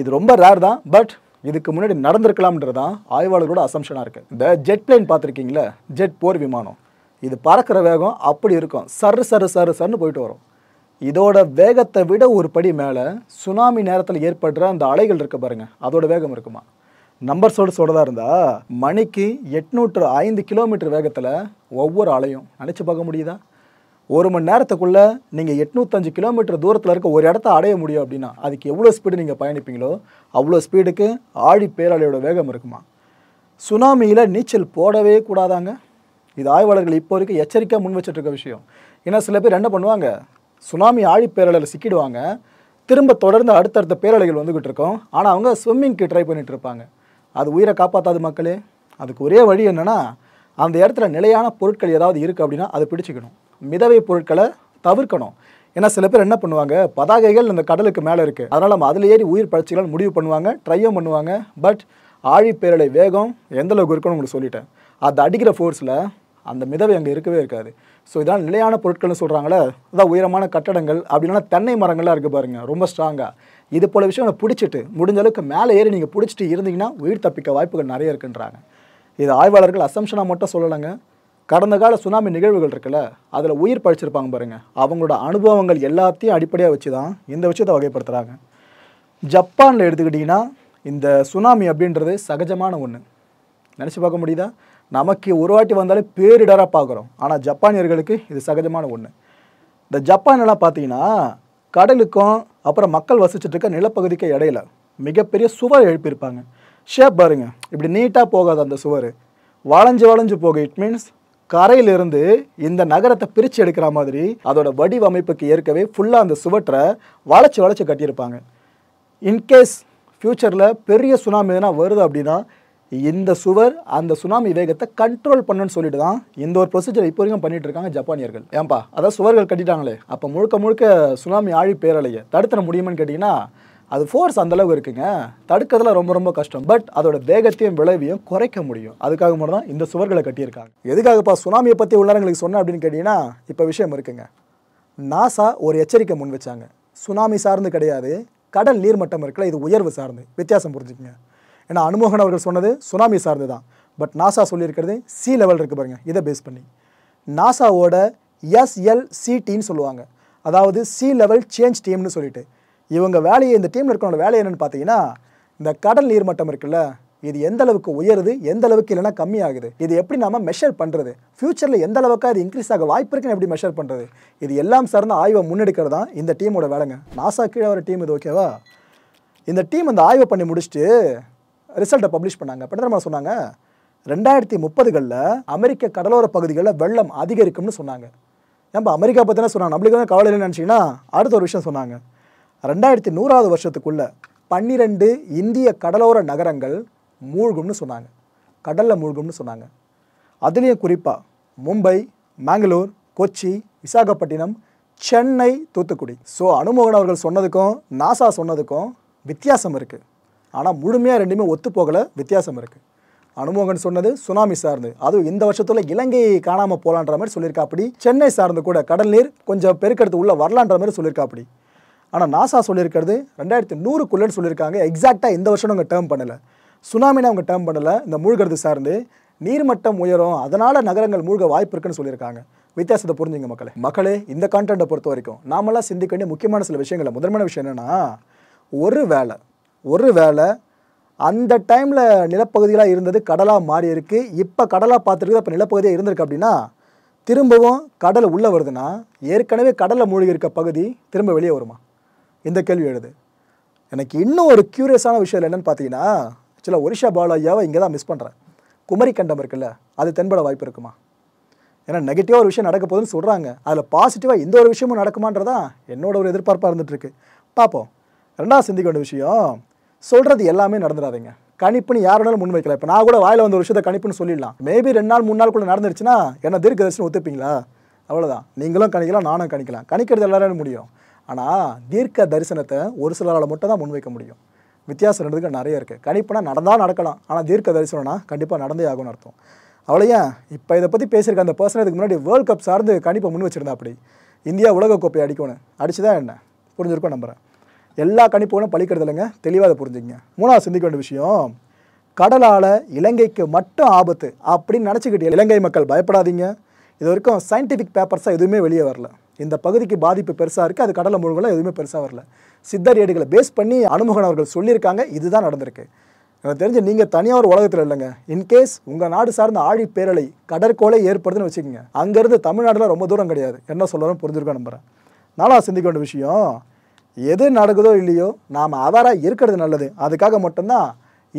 S1: இது ரொம்ப ரேர் தான் பட் இதுக்கு முன்னாடி நடந்திருக்கலாம்ன்றது தான் ஆய்வாளர்களோட அசம்ஷனாக இருக்குது இந்த ஜெட் பிளேன் பார்த்துருக்கீங்களா ஜெட் போர் விமானம் இது பறக்கிற வேகம் அப்படி இருக்கும் சரு சரு சரு சருன்னு போயிட்டு வரும் இதோட வேகத்தை விட ஒரு படி மேலே சுனாமி நேரத்தில் ஏற்படுற அந்த அலைகள் இருக்க பாருங்க அதோட வேகம் இருக்குமா நம்பர் சொல்ல சொல்கிறதா இருந்தால் மணிக்கு எட்நூற்று ஐந்து கிலோமீட்டர் வேகத்தில் ஒவ்வொரு அலையும் நினச்சி பார்க்க முடியுதா ஒரு மணி நேரத்துக்குள்ளே நீங்கள் எட்நூத்தஞ்சு கிலோமீட்டர் தூரத்தில் இருக்க ஒரு இடத்த அடைய முடியும் அப்படின்னா அதுக்கு எவ்வளோ ஸ்பீடு நீங்கள் பயணிப்பீங்களோ அவ்வளோ ஸ்பீடுக்கு ஆழி பேராளியோட வேகம் இருக்குமா சுனாமியில் நீச்சல் போடவே கூடாதாங்க இது ஆய்வாளர்கள் இப்போ வரைக்கும் எச்சரிக்கையாக முன் வச்சுட்ருக்க விஷயம் ஏன்னா சில பேர் என்ன பண்ணுவாங்க சுனாமி ஆழி பேரலையில் சிக்கிடுவாங்க திரும்ப தொடர்ந்து அடுத்தடுத்த பேரலைகள் வந்துக்கிட்டு இருக்கோம் ஆனால் அவங்க ஸ்விம்மிங்க்கு ட்ரை பண்ணிகிட்டு இருப்பாங்க அது உயிரை காப்பாற்றாது மக்களே அதுக்கு ஒரே வழி என்னென்னா அந்த இடத்துல நிலையான பொருட்கள் ஏதாவது இருக்குது அப்படின்னா அதை பிடிச்சிக்கணும் மிதவை பொருட்களை தவிர்க்கணும் ஏன்னா சில பேர் என்ன பண்ணுவாங்க பதாகைகள் இந்த கடலுக்கு மேலே இருக்குது அதனால் நம்ம அதில் ஏறி உயிர் பழச்சிக்கலாம்னு முடிவு பண்ணுவாங்க ட்ரையும் பண்ணுவாங்க பட் ஆழிப்பேரலை வேகம் எந்த அளவுக்கு இருக்குன்னு உங்களுக்கு சொல்லிட்டேன் அது அடிக்கிற ஃபோர்ஸில் அந்த மிதவை அங்கே இருக்கவே இருக்காது ஸோ இதான் நிலையான பொருட்கள்னு சொல்கிறாங்களே அதான் உயரமான கட்டடங்கள் அப்படின்னா தென்னை மரங்கள்லாம் இருக்குது பாருங்கள் ரொம்ப ஸ்ட்ராங்காக இது போல் விஷயம் பிடிச்சிட்டு முடிஞ்ச அளவுக்கு மேலே ஏறி நீங்கள் பிடிச்சிட்டு இருந்தீங்கன்னா உயிர் தப்பிக்க வாய்ப்புகள் நிறைய இருக்குன்றாங்க இது ஆய்வாளர்கள் அசம்ஷனாக மட்டும் சொல்லலைங்க கடந்த கால சுனாமி நிகழ்வுகள் இருக்குல்ல அதில் உயிர் பழிச்சிருப்பாங்க பாருங்கள் அவங்களோட அனுபவங்கள் எல்லாத்தையும் அடிப்படையாக வச்சு தான் இந்த விஷயத்தை வகைப்படுத்துகிறாங்க ஜப்பானில் எடுத்துக்கிட்டிங்கன்னா இந்த சுனாமி அப்படின்றது சகஜமான ஒன்று நினச்சி பார்க்க முடியுதா நமக்கு ஒரு வாட்டி வந்தாலே பேரிடராக பார்க்குறோம் ஆனால் ஜப்பானியர்களுக்கு இது சகஜமான ஒன்று இந்த ஜப்பான்லாம் பார்த்தீங்கன்னா கடலுக்கும் அப்புறம் மக்கள் வசிச்சுட்டு இருக்க நிலப்பகுதிக்கு இடையில மிகப்பெரிய சுவர் எழுப்பியிருப்பாங்க ஷேப் பாருங்க இப்படி நீட்டாக போகாது அந்த சுவர் வளைஞ்சு வளைஞ்சு போக இட் மீன்ஸ் கரையிலிருந்து இந்த நகரத்தை பிரித்து எடுக்கிற மாதிரி அதோட வடிவமைப்புக்கு ஏற்கவே ஃபுல்லாக அந்த சுவற்றை வளைச்சி வளைச்சி கட்டியிருப்பாங்க இன்கேஸ் ஃப்யூச்சரில் பெரிய சுனாமி எதுனா வருது அப்படின்னா இந்த சுவர் அந்த சுனாமி வேகத்தை கண்ட்ரோல் பண்ணுன்னு சொல்லிட்டு தான் இந்த ஒரு ப்ரொசீஜர் இப்போ வரைக்கும் பண்ணிட்டு இருக்காங்க ஜப்பானியர்கள் ஏன்பா அதான் சுவர்கள் கட்டிட்டாங்களே அப்போ முழுக்க முழுக்க சுனாமி ஆழி பேரலையை தடுத்துட முடியுமான்னு கேட்டிங்கன்னா அது ஃபோர்ஸ் அந்தளவுக்கு இருக்குங்க தடுக்கிறதுல ரொம்ப ரொம்ப கஷ்டம் பட் அதோட வேகத்தையும் விளைவையும் குறைக்க முடியும் அதுக்காக மட்டும் தான் இந்த சுவர்களை கட்டியிருக்காங்க எதுக்காகப்பா சுனாமியை பற்றி உள்ளாரங்களுக்கு சொன்ன அப்படின்னு கேட்டிங்கன்னா இப்போ விஷயம் இருக்குங்க நாசா ஒரு எச்சரிக்கை முன் வச்சாங்க சுனாமி சார்ந்து கிடையாது கடல் நீர்மட்டம் இருக்குல்ல இது உயர்வு சார்ந்து வித்தியாசம் புரிஞ்சுக்குங்க ஏன்னா அனுமோகன் அவர்கள் சொன்னது சுனாமி சார்ந்து தான் பட் நாசா சொல்லியிருக்கிறது சி லெவல் இருக்குது பாருங்கள் இதை பேஸ் பண்ணி நாசாவோட எஸ்எல்சிடின்னு சொல்லுவாங்க அதாவது சி லெவல் சேஞ்ச் டீம்னு சொல்லிட்டு இவங்க வேலையை இந்த டீமில் இருக்கிறவங்க வேலை என்னென்னு பார்த்தீங்கன்னா இந்த கடல் நீர்மட்டம் இருக்குல்ல இது எந்த அளவுக்கு உயருது எந்த அளவுக்கு இல்லைனா கம்மியாகுது இது எப்படி நாம் மெஷர் பண்ணுறது ஃப்யூச்சரில் எந்த அளவுக்கு அது இன்க்ரீஸ் ஆக வாய்ப்பு இருக்குன்னு எப்படி மெஷர் பண்ணுறது இது எல்லாம் சார்ந்த ஆய்வை முன்னெடுக்கிறது தான் இந்த டீமோட வேலைங்க நாசா கீழே வர டீம் இது ஓகேவா இந்த டீம் அந்த ஆய்வை பண்ணி முடிச்சுட்டு ரிசல்ட்டை பப்ளிஷ் பண்ணாங்க பிரதமர் சொன்னாங்க ரெண்டாயிரத்தி முப்பதுகளில் அமெரிக்க கடலோர பகுதிகளில் வெள்ளம் அதிகரிக்கும்னு சொன்னாங்க நம்ம அமெரிக்கா பற்றினா சொன்னாங்க நம்மளுக்கு தான் கவலை இல்லைன்னு நினச்சிங்கன்னா அடுத்த ஒரு விஷயம் சொன்னாங்க ரெண்டாயிரத்தி நூறாவது வருஷத்துக்குள்ளே பன்னிரெண்டு இந்திய கடலோர நகரங்கள் மூழ்கும்னு சொன்னாங்க கடலில் மூழ்கும்னு சொன்னாங்க அதுலேயும் குறிப்பாக மும்பை மேங்களூர் கொச்சி விசாகப்பட்டினம் சென்னை தூத்துக்குடி ஸோ அனுமோகன் அவர்கள் சொன்னதுக்கும் நாசா சொன்னதுக்கும் வித்தியாசம் இருக்குது ஆனால் முழுமையாக ரெண்டுமே ஒத்து போகலை வித்தியாசம் இருக்குது அனுமோகன் சொன்னது சுனாமி சார்ந்து அதுவும் இந்த வருஷத்தில் இலங்கையை காணாமல் போகலான்ற மாதிரி சொல்லியிருக்கா அப்படி சென்னை சார்ந்து கூட கடல் நீர் கொஞ்சம் பெருக்கெடுத்து உள்ளே வரலான்ற மாதிரி சொல்லியிருக்கா அப்படி ஆனால் நாசா சொல்லியிருக்கிறது ரெண்டாயிரத்தி நூறுக்குள்ளேன்னு சொல்லியிருக்காங்க எக்ஸாக்டாக இந்த வருஷம் அவங்க டேர்ம் பண்ணலை சுனாமினு அவங்க டேர்ம் பண்ணலை இந்த மூழ்கிறது சார்ந்து நீர்மட்டம் உயரும் அதனால் நகரங்கள் மூழ்க வாய்ப்பு இருக்குன்னு சொல்லியிருக்காங்க வித்தியாசத்தை புரிஞ்சுங்க மக்களே மக்களே இந்த கான்டென்ட்டை பொறுத்த வரைக்கும் நாமெல்லாம் சிந்திக்க வேண்டிய முக்கியமான சில விஷயங்களை முதன்மையான விஷயம் என்னென்னா ஒரு வேலை ஒரு வேலை அந்த டைமில் நிலப்பகுதிகளாக இருந்தது கடலாக மாறி இருக்குது இப்போ கடலாக பார்த்துருக்குது அப்போ நிலப்பகுதியாக இருந்திருக்கு அப்படின்னா திரும்பவும் கடல் உள்ளே வருதுன்னா ஏற்கனவே கடலில் மூழ்கி இருக்க பகுதி திரும்ப வெளியே வருமா இந்த கேள்வி எழுது எனக்கு இன்னும் ஒரு க்யூரியஸான விஷயம் என்னென்னு பார்த்தீங்கன்னா ஆக்சுவலாக ஒரிஷா பாலாஜியாவை இங்கே தான் மிஸ் பண்ணுறேன் குமரி கண்டம் இருக்குல்ல அது தென்பட வாய்ப்பு இருக்குமா ஏன்னா நெகட்டிவாக ஒரு விஷயம் நடக்க போகுதுன்னு சொல்கிறாங்க அதில் பாசிட்டிவாக எந்த ஒரு விஷயமும் நடக்குமான்றதான் என்னோட ஒரு எதிர்பார்ப்பாக இருந்துகிட்ருக்கு பார்ப்போம் ரெண்டாவது சிந்திக்க வேண்டிய விஷயம் சொல்கிறது எல்லாமே நடந்துடாதீங்க கணிப்புன்னு யாரோடாலும் முன் வைக்கலாம் இப்போ நான் கூட வாயில் வந்து ஒரு விஷயத்தை கணிப்புன்னு சொல்லிடலாம் மேபி ரெண்டு நாள் மூணு நாள் கூட நடந்துருச்சுன்னா என்ன தீர்க்கதரிசனம் ஒத்துப்பீங்களா அவ்வளோதான் நீங்களும் கணிக்கலாம் நானும் கணிக்கலாம் கணிக்கிறது எல்லாரும் முடியும் ஆனால் தீர்க்க தரிசனத்தை ஒரு சிலரால் மட்டும் தான் முன்வைக்க முடியும் வித்தியாசம் ரெண்டுக்கு நிறைய இருக்குது கணிப்புனா நடந்தால் நடக்கலாம் ஆனால் தீர்க்க தரிசனம்னா கண்டிப்பாக நடந்தே ஆகும்னு அர்த்தம் அவ்வளோயா இப்போ இதை பற்றி பேசியிருக்க அந்த பர்சன் இதுக்கு முன்னாடி வேர்ல்ட் கப் சார்ந்து கணிப்பை முன் வச்சிருந்தா அப்படி இந்தியா உலகக்கோப்பை அடிக்கணும் அடிச்சுதான் என்ன புரிஞ்சிருக்கோம் நம்புகிறேன் எல்லா கணிப்புகளும் பழிக்கிறது இல்லைங்க தெளிவாக புரிஞ்சுங்க மூணாவது சிந்திக்க வேண்டிய விஷயம் கடலால் இலங்கைக்கு மட்டும் ஆபத்து அப்படின்னு நினச்சிக்கிட்டீங்க இலங்கை மக்கள் பயப்படாதீங்க இது வரைக்கும் சயின்டிஃபிக் பேப்பர்ஸாக எதுவுமே வெளியே வரல இந்த பகுதிக்கு பாதிப்பு பெருசாக இருக்குது அது கடலை முழுங்கலாம் எதுவுமே பெருசாக வரல சித்தர் ஏடுகளை பேஸ் பண்ணி அனுமகன் அவர்கள் சொல்லியிருக்காங்க இதுதான் நடந்திருக்கு எனக்கு தெரிஞ்சு நீங்கள் தனியாக ஒரு உலகத்தில் இல்லைங்க இன்கேஸ் உங்கள் நாடு சார்ந்த ஆழி பேரலை கடற்கோலை ஏற்படுதுன்னு வச்சுக்கோங்க அங்கேருந்து தமிழ்நாட்டில் ரொம்ப தூரம் கிடையாது என்ன சொல்லணும் புரிஞ்சிருக்கோம் நம்புகிறேன் நானாக சிந்திக்க வேண்டிய விஷயம் எது நடக்குதோ இல்லையோ நாம் அவராக இருக்கிறது நல்லது அதுக்காக மட்டும்தான்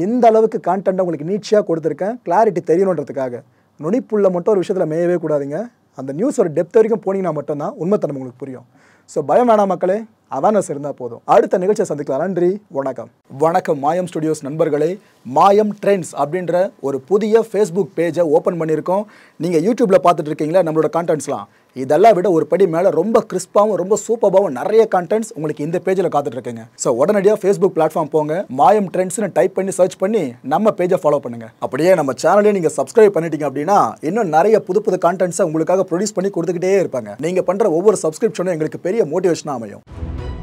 S1: இந்த அளவுக்கு கான்டென்ட்டை உங்களுக்கு நீட்சியாக கொடுத்துருக்கேன் கிளாரிட்டி தெரியணுன்றதுக்காக நுனிப்புள்ள மட்டும் ஒரு விஷயத்தில் மேயவே கூடாதுங்க அந்த நியூஸோட டெப்த் வரைக்கும் போனீங்கன்னா மட்டும்தான் உண்மைத்தனம் உங்களுக்கு புரியும் ஸோ பயம் வேணாம் மக்களே அவேர்னஸ் இருந்தால் போதும் அடுத்த நிகழ்ச்சியை சந்திக்கலாம் நன்றி வணக்கம் வணக்கம் மாயம் ஸ்டுடியோஸ் நண்பர்களே மாயம் ட்ரெண்ட்ஸ் அப்படின்ற ஒரு புதிய ஃபேஸ்புக் பேஜை ஓப்பன் பண்ணியிருக்கோம் நீங்கள் யூடியூப்பில் பார்த்துட்டு இருக்கீங்களா நம்மளோட கான்டென்ட்ஸ்லாம் இதெல்லாம் விட ஒரு படி மேலே ரொம்ப கிறிஸ்பாகவும் ரொம்ப சூப்பராகவும் நிறைய கண்டென்ட்ஸ் உங்களுக்கு இந்த பேஜில் காத்துட்ருக்குங்க ஸோ உடனடியாக ஃபேஸ்புக் பிளாட்ஃபார்ம் போங்க மாயம் ட்ரெண்ட்ஸ்னு டைப் பண்ணி சர்ச் பண்ணி நம்ம பேஜை ஃபாலோ பண்ணுங்க அப்படியே நம்ம சேனலையும் நீங்கள் சப்ஸ்கிரைப் பண்ணிட்டீங்க அப்படின்னா இன்னும் நிறைய புது புது கண்டென்ட்ஸை உங்களுக்காக ப்ரொடியூஸ் பண்ணி கொடுத்துக்கிட்டே இருப்பாங்க நீங்கள் பண்ணுற ஒவ்வொரு சப்ஸ்கிரிப்ஷனும் எங்களுக்கு பெரிய மோட்டிவேஷனாக அமையும்